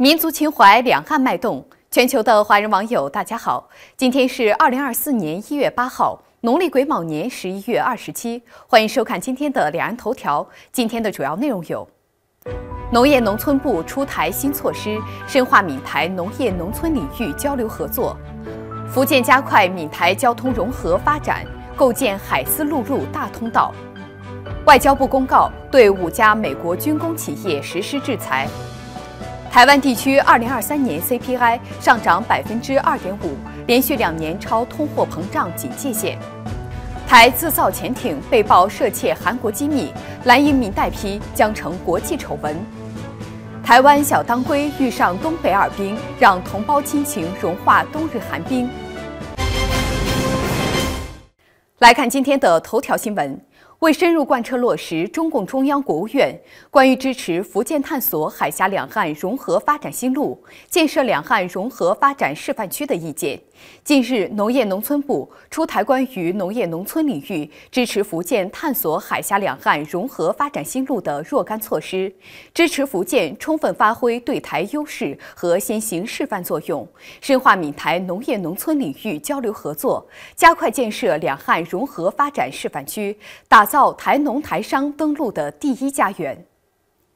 民族情怀，两岸脉动。全球的华人网友，大家好！今天是二零二四年一月八号，农历癸卯年十一月二十七。欢迎收看今天的《两岸头条》。今天的主要内容有：农业农村部出台新措施，深化闽台农业农村领域交流合作；福建加快闽台交通融合发展，构建海丝陆路大通道；外交部公告，对五家美国军工企业实施制裁。台湾地区二零二三年 CPI 上涨百分之二点五，连续两年超通货膨胀警戒线。台自造潜艇被曝涉窃韩国机密，蓝英民代批将成国际丑闻。台湾小当归遇上东北耳冰，让同胞亲情融化冬日寒冰。来看今天的头条新闻。为深入贯彻落实中共中央、国务院关于支持福建探索海峡两岸融合发展新路、建设两岸融合发展示范区的意见，近日，农业农村部出台关于农业农村领域支持福建探索海峡两岸融合发展新路的若干措施，支持福建充分发挥对台优势和先行示范作用，深化闽台农业农村领域交流合作，加快建设两岸融合发展示范区，打。造台农台商登陆的第一家园。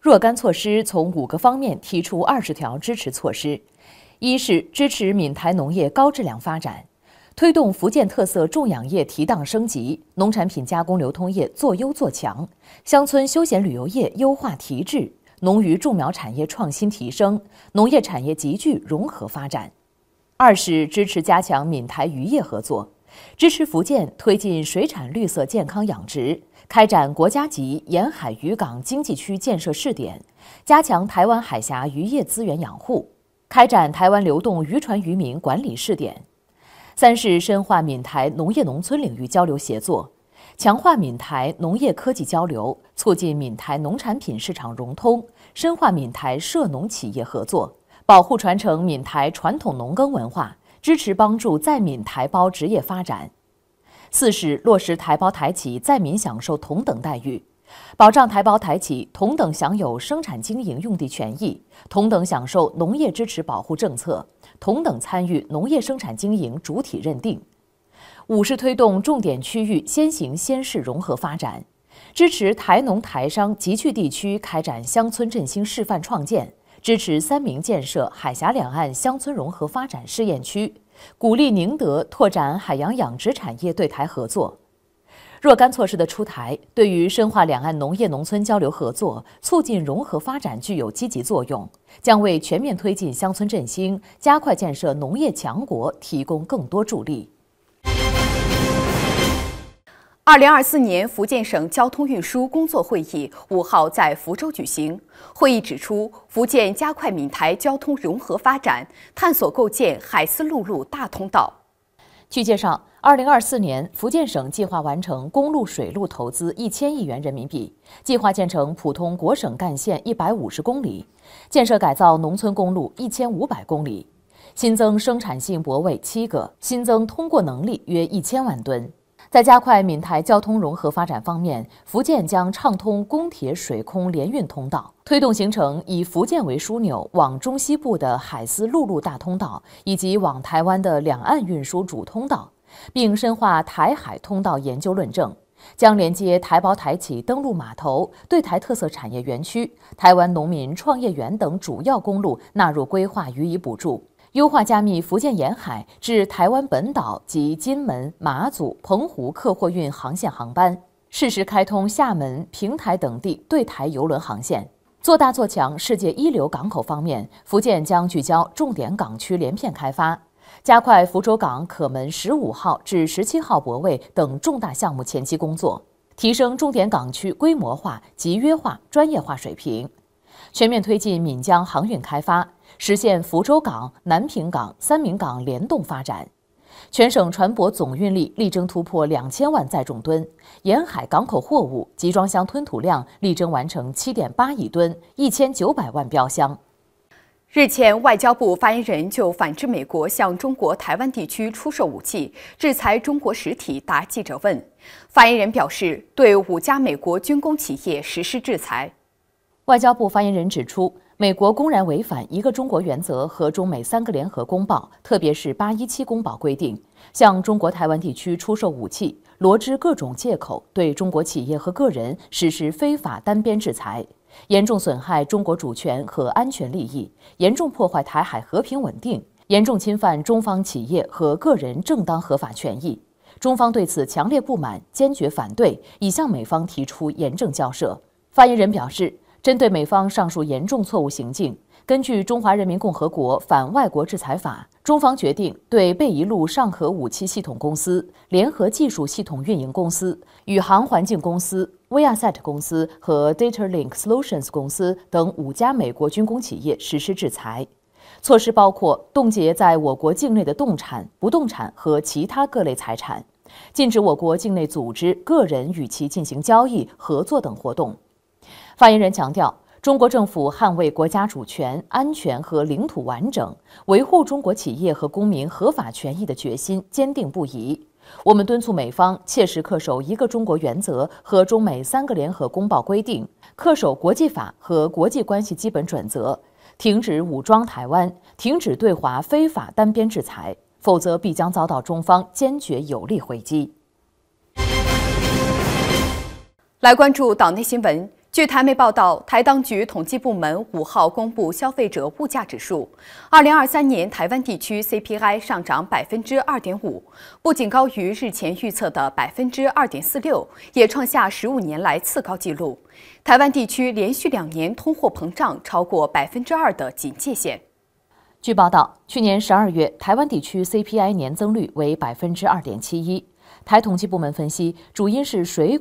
若干措施从五个方面提出二十条支持措施：一是支持闽台农业高质量发展，推动福建特色种养业提档升级，农产品加工流通业做优做强，乡村休闲旅游业优化提质，农渔种苗产业创新提升，农业产业集聚融合发展；二是支持加强闽台渔业合作。支持福建推进水产绿色健康养殖，开展国家级沿海渔港经济区建设试点，加强台湾海峡渔业资源养护，开展台湾流动渔船渔民管理试点。三是深化闽台农业农村领域交流协作，强化闽台农业科技交流，促进闽台农产品市场融通，深化闽台涉农企业合作，保护传承闽台传统农耕文化。支持帮助在闽台胞职业发展。四是落实台胞台企在闽享受同等待遇，保障台胞台企同等享有生产经营用地权益，同等享受农业支持保护政策，同等参与农业生产经营主体认定。五是推动重点区域先行先试融合发展，支持台农台商集聚地区开展乡村振兴示范创建。支持三明建设海峡两岸乡村融合发展试验区，鼓励宁德拓展海洋养殖产业对台合作。若干措施的出台，对于深化两岸农业农村交流合作、促进融合发展具有积极作用，将为全面推进乡村振兴、加快建设农业强国提供更多助力。二零二四年福建省交通运输工作会议五号在福州举行。会议指出，福建加快闽台交通融合发展，探索构建海丝陆路大通道。据介绍，二零二四年福建省计划完成公路水路投资一千亿元人民币，计划建成普通国省干线一百五十公里，建设改造农村公路一千五百公里，新增生产性泊位七个，新增通过能力约一千万吨。在加快闽台交通融合发展方面，福建将畅通公铁水空联运通道，推动形成以福建为枢纽、往中西部的海丝陆路大通道，以及往台湾的两岸运输主通道，并深化台海通道研究论证，将连接台胞台企登陆码头、对台特色产业园区、台湾农民创业园等主要公路纳入规划予以补助。优化加密福建沿海至台湾本岛及金门、马祖、澎湖客货运航线航班，适时开通厦门、平潭等地对台邮轮航线，做大做强世界一流港口。方面，福建将聚焦重点港区连片开发，加快福州港可门十五号至十七号泊位等重大项目前期工作，提升重点港区规模化、集约化、专业化水平，全面推进闽江航运开发。实现福州港、南平港、三明港联动发展，全省船舶总运力力争突破两千万载重吨，沿海港口货物集装箱吞吐量力争完成七点八亿吨、一千九百万标箱。日前，外交部发言人就反制美国向中国台湾地区出售武器、制裁中国实体答记者问。发言人表示，对五家美国军工企业实施制裁。外交部发言人指出，美国公然违反一个中国原则和中美三个联合公报，特别是八一七公报规定，向中国台湾地区出售武器，罗织各种借口，对中国企业和个人实施非法单边制裁，严重损害中国主权和安全利益，严重破坏台海和平稳定，严重侵犯中方企业和个人正当合法权益。中方对此强烈不满，坚决反对，已向美方提出严正交涉。发言人表示。针对美方上述严重错误行径，根据《中华人民共和国反外国制裁法》，中方决定对贝伊路上核武器系统公司、联合技术系统运营公司、宇航环境公司、威亚赛特公司和 DataLink Solutions 公司等五家美国军工企业实施制裁。措施包括冻结在我国境内的动产、不动产和其他各类财产，禁止我国境内组织、个人与其进行交易、合作等活动。发言人强调，中国政府捍卫国家主权、安全和领土完整，维护中国企业和公民合法权益的决心坚定不移。我们敦促美方切实恪守一个中国原则和中美三个联合公报规定，恪守国际法和国际关系基本准则，停止武装台湾，停止对华非法单边制裁，否则必将遭到中方坚决有力回击。来关注岛内新闻。据台媒报道，台当局统计部门五号公布消费者物价指数，二零二三年台湾地区 CPI 上涨百分之二点五，不仅高于日前预测的百分之二点四六，也创下十五年来次高纪录。台湾地区连续两年通货膨胀超过百分之二的警戒线。据报道，去年十二月台湾地区 CPI 年增率为百分之二点七一。台统计部门分析，主因是水。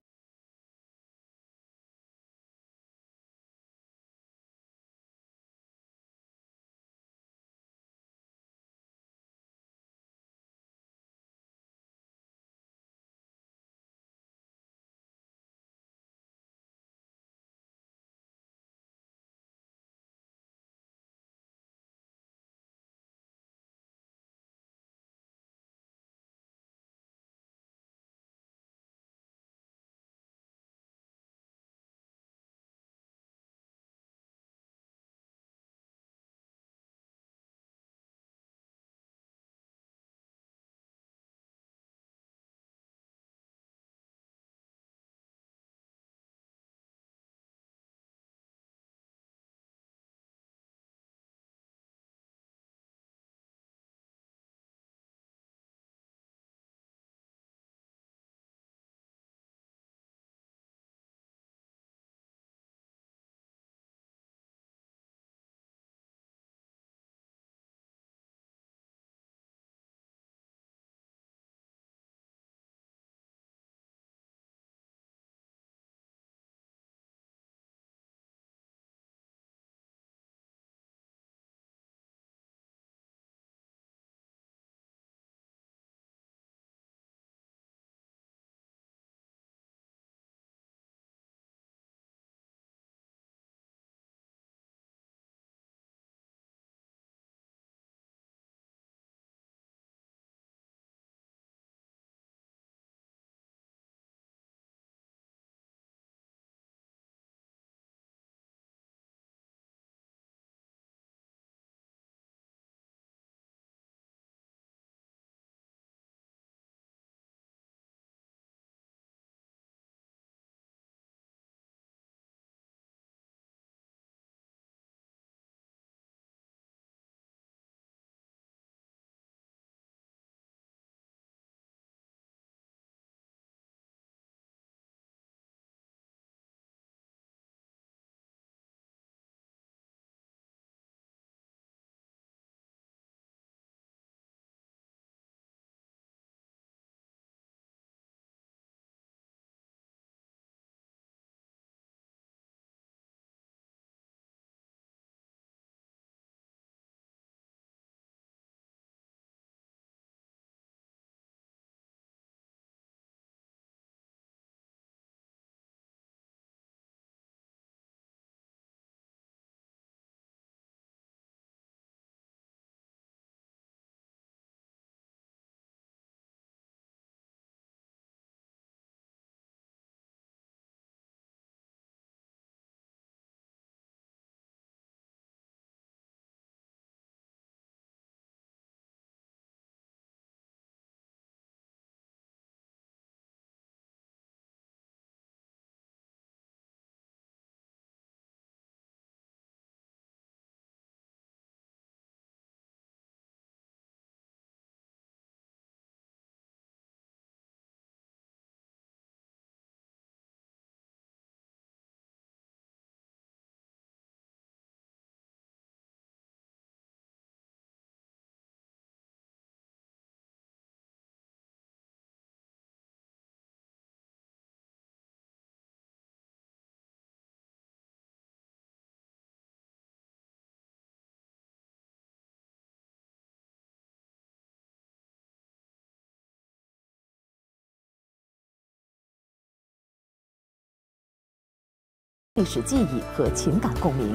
历史记忆和情感共鸣，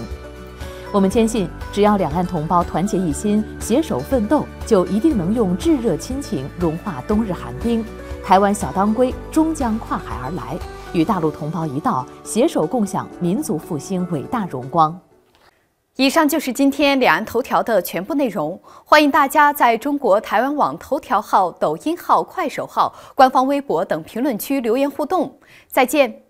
我们坚信，只要两岸同胞团结一心，携手奋斗，就一定能用炙热亲情融化冬日寒冰，台湾小当归终将跨海而来，与大陆同胞一道携手共享民族复兴伟大荣光。以上就是今天两岸头条的全部内容，欢迎大家在中国台湾网头条号、抖音号、快手号、官方微博等评论区留言互动。再见。